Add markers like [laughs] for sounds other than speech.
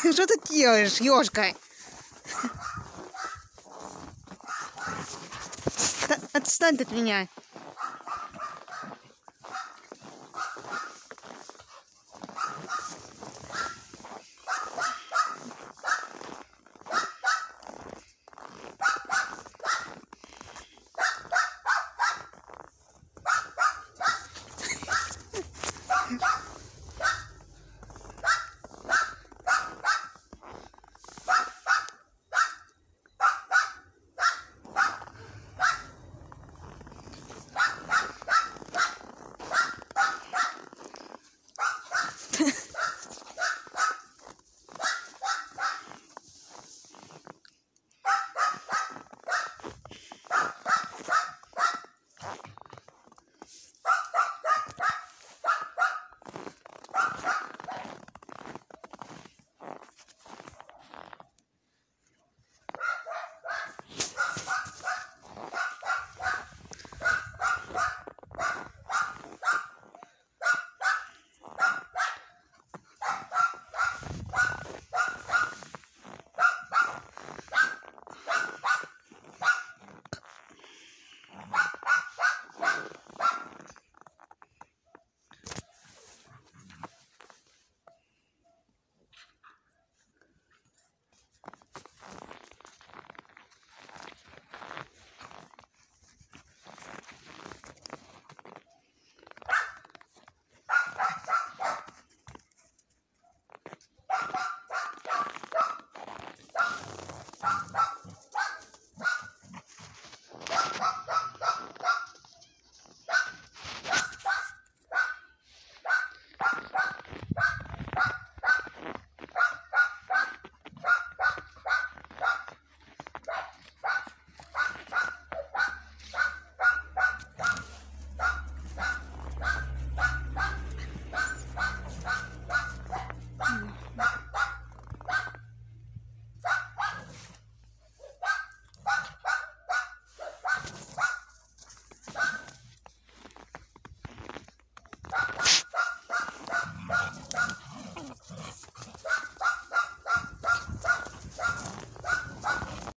[laughs] Что ты делаешь, ёшка? Отстань от меня.